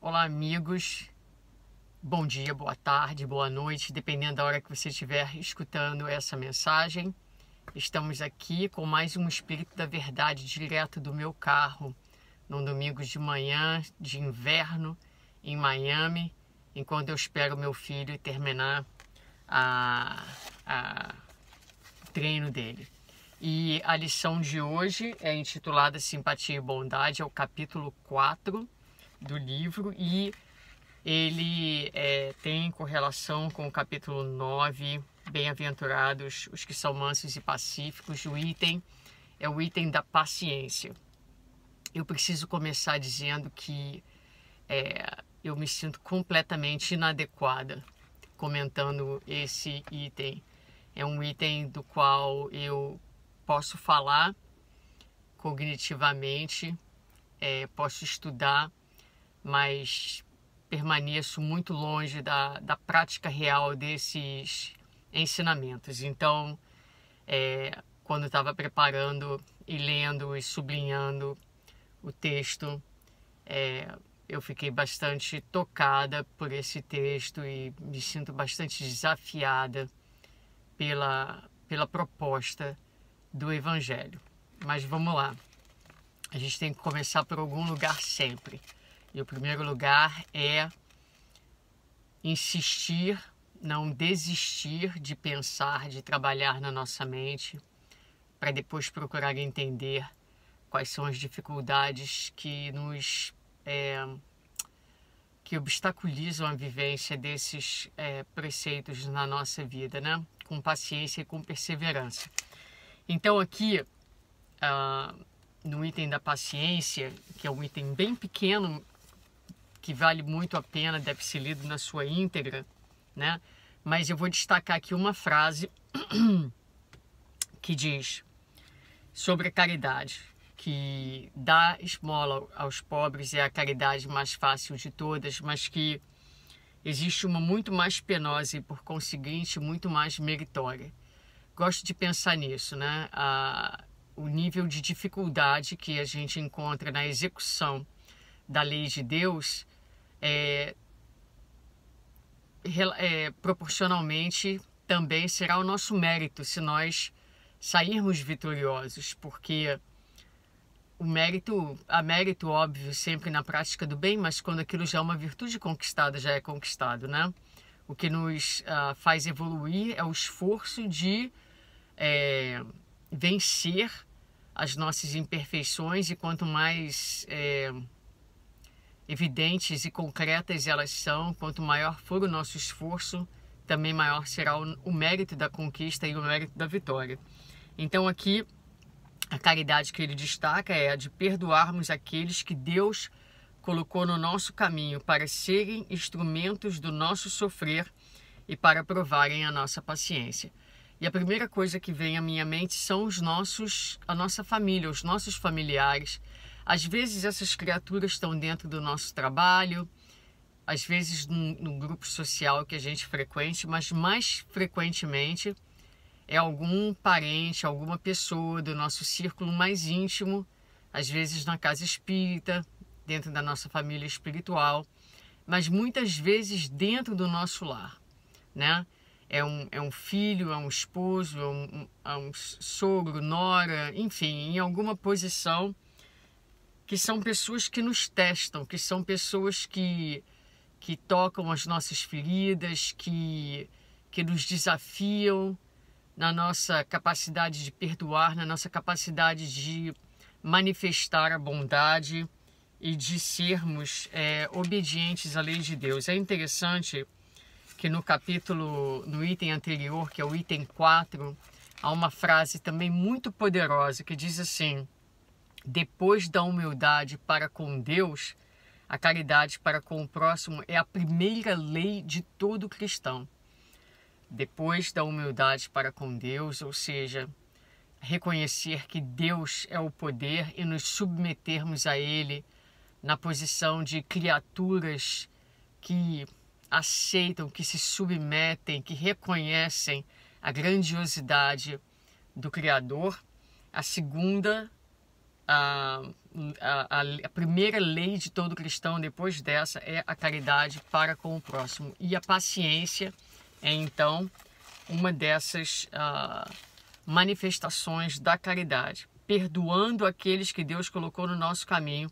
Olá, amigos. Bom dia, boa tarde, boa noite, dependendo da hora que você estiver escutando essa mensagem. Estamos aqui com mais um Espírito da Verdade direto do meu carro, num domingo de manhã, de inverno, em Miami, enquanto eu espero meu filho terminar a, a treino dele. E a lição de hoje é intitulada Simpatia e Bondade, é o capítulo 4 do livro e ele é, tem correlação com o capítulo 9, Bem-aventurados os que são mansos e pacíficos, o item é o item da paciência. Eu preciso começar dizendo que é, eu me sinto completamente inadequada comentando esse item. É um item do qual eu posso falar cognitivamente, é, posso estudar mas permaneço muito longe da, da prática real desses ensinamentos. Então, é, quando estava preparando e lendo e sublinhando o texto, é, eu fiquei bastante tocada por esse texto e me sinto bastante desafiada pela, pela proposta do Evangelho. Mas vamos lá. A gente tem que começar por algum lugar sempre. E o primeiro lugar é insistir, não desistir de pensar, de trabalhar na nossa mente, para depois procurar entender quais são as dificuldades que nos é, que obstaculizam a vivência desses é, preceitos na nossa vida, né? Com paciência e com perseverança. Então aqui uh, no item da paciência, que é um item bem pequeno, que vale muito a pena, deve ser lido na sua íntegra, né? Mas eu vou destacar aqui uma frase que diz sobre a caridade, que dar esmola aos pobres é a caridade mais fácil de todas, mas que existe uma muito mais penosa e, por conseguinte, muito mais meritória. Gosto de pensar nisso, né? A, o nível de dificuldade que a gente encontra na execução da lei de Deus é, é, proporcionalmente também será o nosso mérito se nós sairmos vitoriosos, porque o mérito, a mérito óbvio sempre na prática do bem, mas quando aquilo já é uma virtude conquistada, já é conquistado, né? O que nos uh, faz evoluir é o esforço de é, vencer as nossas imperfeições e quanto mais é, evidentes e concretas elas são, quanto maior for o nosso esforço, também maior será o, o mérito da conquista e o mérito da vitória. Então aqui a caridade que ele destaca é a de perdoarmos aqueles que Deus colocou no nosso caminho para serem instrumentos do nosso sofrer e para provarem a nossa paciência. E a primeira coisa que vem à minha mente são os nossos, a nossa família, os nossos familiares, às vezes essas criaturas estão dentro do nosso trabalho, às vezes num, num grupo social que a gente frequente, mas mais frequentemente é algum parente, alguma pessoa do nosso círculo mais íntimo, às vezes na casa espírita, dentro da nossa família espiritual, mas muitas vezes dentro do nosso lar, né? É um, é um filho, é um esposo, é um, é um sogro, nora, enfim, em alguma posição que são pessoas que nos testam, que são pessoas que, que tocam as nossas feridas, que, que nos desafiam na nossa capacidade de perdoar, na nossa capacidade de manifestar a bondade e de sermos é, obedientes à lei de Deus. É interessante que no capítulo, no item anterior, que é o item 4, há uma frase também muito poderosa que diz assim: depois da humildade para com Deus, a caridade para com o próximo é a primeira lei de todo cristão. Depois da humildade para com Deus, ou seja, reconhecer que Deus é o poder e nos submetermos a Ele na posição de criaturas que aceitam, que se submetem, que reconhecem a grandiosidade do Criador. A segunda a, a, a, primeira lei de todo cristão, depois dessa, é a caridade para com o próximo. E a paciência é então uma dessas uh, manifestações da caridade, perdoando aqueles que Deus colocou no nosso caminho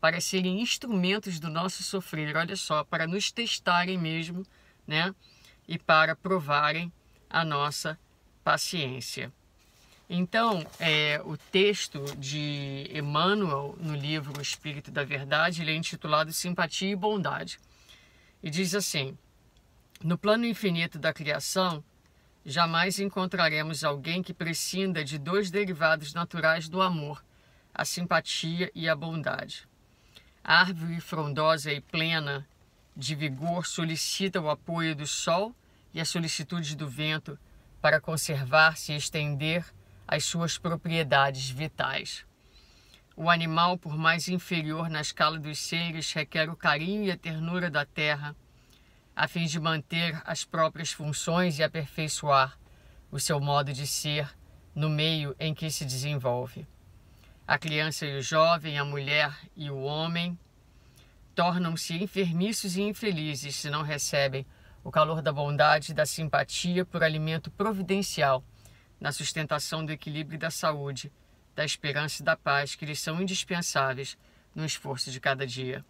para serem instrumentos do nosso sofrer, olha só, para nos testarem mesmo, né? E para provarem a nossa paciência. Então, é, o texto de Emmanuel no livro O Espírito da Verdade, ele é intitulado Simpatia e Bondade. E diz assim: No plano infinito da criação, jamais encontraremos alguém que prescinda de dois derivados naturais do amor, a simpatia e a bondade. A árvore frondosa e plena de vigor solicita o apoio do sol e a solicitude do vento para conservar-se e estender as suas propriedades vitais. O animal, por mais inferior na escala dos seres, requer o carinho e a ternura da terra, a fim de manter as próprias funções e aperfeiçoar o seu modo de ser no meio em que se desenvolve. A criança e o jovem, a mulher e o homem tornam-se enfermiços e infelizes se não recebem o calor da bondade e da simpatia por alimento providencial na sustentação do equilíbrio e da saúde, da esperança e da paz que lhes são indispensáveis no esforço de cada dia.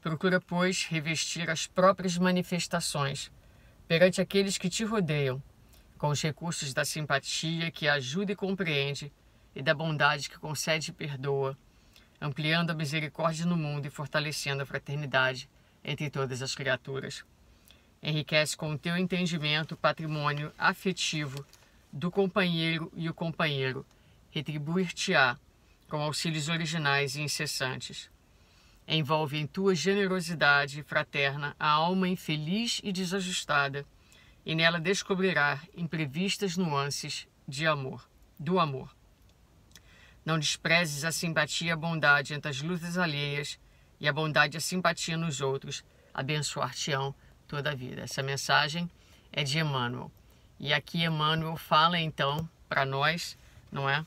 Procura, pois, revestir as próprias manifestações perante aqueles que te rodeiam, com os recursos da simpatia que ajuda e compreende e da bondade que concede e perdoa, ampliando a misericórdia no mundo e fortalecendo a fraternidade entre todas as criaturas. Enriquece com o teu entendimento o patrimônio afetivo do companheiro e o companheiro, retribuir-te-á com auxílios originais e incessantes. Envolve em tua generosidade fraterna a alma infeliz e desajustada, e nela descobrirá imprevistas nuances de amor, do amor. Não desprezes a simpatia e a bondade entre as lutas alheias e a bondade e a simpatia nos outros, abençoar-te-ão toda a vida. Essa mensagem é de Emmanuel. E aqui Emmanuel fala então para nós, não é,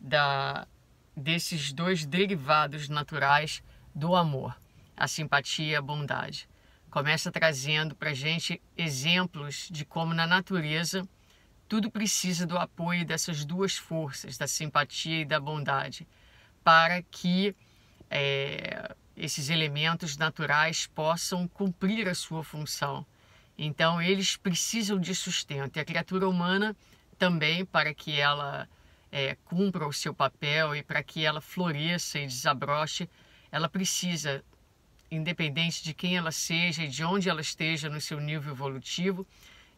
da desses dois derivados naturais do amor, a simpatia e a bondade. Começa trazendo para gente exemplos de como na natureza tudo precisa do apoio dessas duas forças, da simpatia e da bondade, para que é, esses elementos naturais possam cumprir a sua função então eles precisam de sustento e a criatura humana também para que ela é, cumpra o seu papel e para que ela floresça e desabroche, ela precisa, independente de quem ela seja e de onde ela esteja no seu nível evolutivo,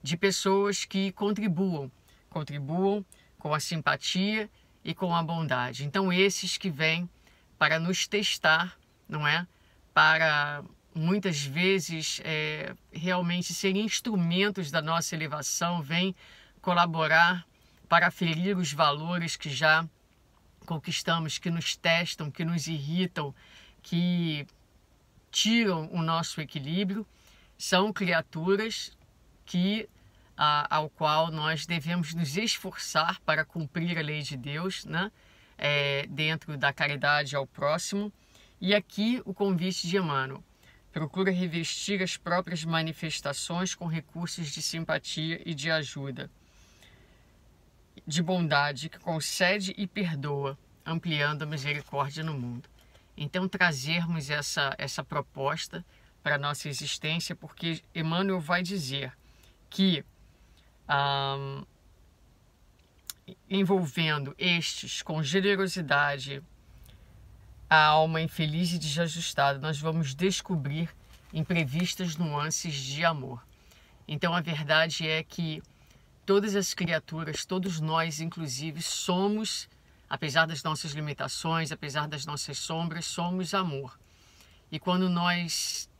de pessoas que contribuam, contribuam com a simpatia e com a bondade. Então esses que vêm para nos testar, não é? Para muitas vezes é, realmente serem instrumentos da nossa elevação, vêm colaborar para ferir os valores que já conquistamos, que nos testam, que nos irritam, que tiram o nosso equilíbrio, são criaturas que a, ao qual nós devemos nos esforçar para cumprir a lei de Deus, né? É, dentro da caridade ao próximo. E aqui o convite de Emmanuel procura revestir as próprias manifestações com recursos de simpatia e de ajuda, de bondade que concede e perdoa, ampliando a misericórdia no mundo. Então, trazermos essa, essa proposta para a nossa existência, porque Emmanuel vai dizer que, um, envolvendo estes com generosidade, a alma infeliz e desajustada, nós vamos descobrir imprevistas nuances de amor. Então a verdade é que todas as criaturas, todos nós inclusive, somos, apesar das nossas limitações, apesar das nossas sombras, somos amor. E quando nós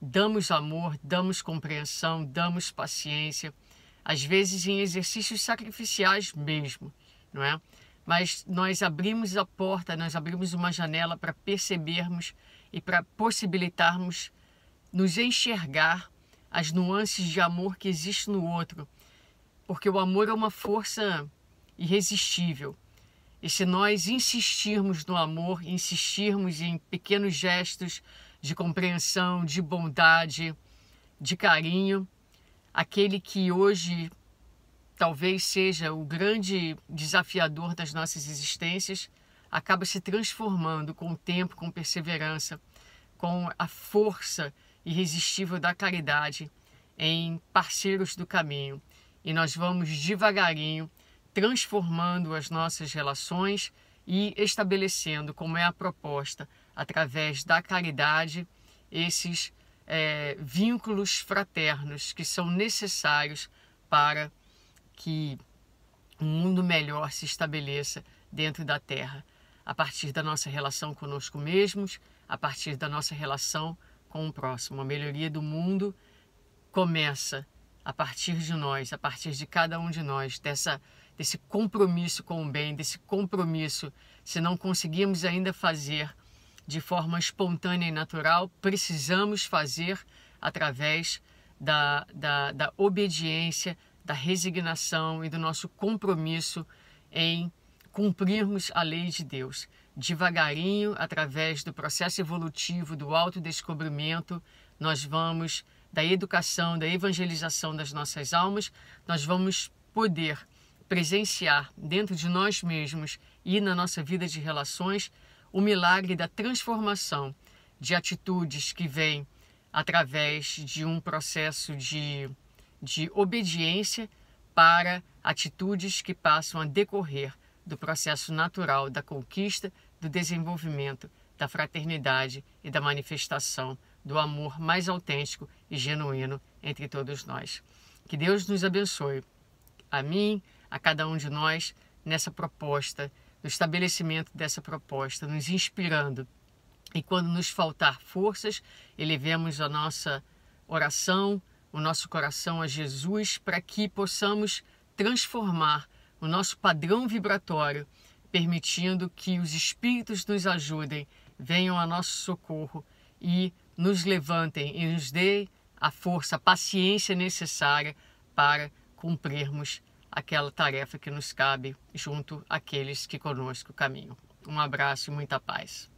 damos amor, damos compreensão, damos paciência, às vezes em exercícios sacrificiais mesmo, não é? mas nós abrimos a porta, nós abrimos uma janela para percebermos e para possibilitarmos nos enxergar as nuances de amor que existe no outro, porque o amor é uma força irresistível. E se nós insistirmos no amor, insistirmos em pequenos gestos de compreensão, de bondade, de carinho, aquele que hoje talvez seja o grande desafiador das nossas existências, acaba se transformando com o tempo, com perseverança, com a força irresistível da caridade em parceiros do caminho. E nós vamos devagarinho transformando as nossas relações e estabelecendo como é a proposta, através da caridade, esses é, vínculos fraternos que são necessários para que um mundo melhor se estabeleça dentro da Terra, a partir da nossa relação conosco mesmos, a partir da nossa relação com o próximo. A melhoria do mundo começa a partir de nós, a partir de cada um de nós, dessa, desse compromisso com o bem, desse compromisso. Se não conseguimos ainda fazer de forma espontânea e natural, precisamos fazer através da, da, da obediência, da resignação e do nosso compromisso em cumprirmos a lei de Deus, devagarinho, através do processo evolutivo do autodescobrimento, nós vamos da educação, da evangelização das nossas almas, nós vamos poder presenciar dentro de nós mesmos e na nossa vida de relações o milagre da transformação de atitudes que vem através de um processo de de obediência para atitudes que passam a decorrer do processo natural da conquista, do desenvolvimento, da fraternidade e da manifestação do amor mais autêntico e genuíno entre todos nós. Que Deus nos abençoe, a mim, a cada um de nós, nessa proposta, no estabelecimento dessa proposta, nos inspirando. E quando nos faltar forças, elevemos a nossa oração, o nosso coração a Jesus para que possamos transformar o nosso padrão vibratório, permitindo que os espíritos nos ajudem, venham a nosso socorro e nos levantem e nos deem a força, a paciência necessária para cumprirmos aquela tarefa que nos cabe junto àqueles que conosco caminham. Um abraço e muita paz.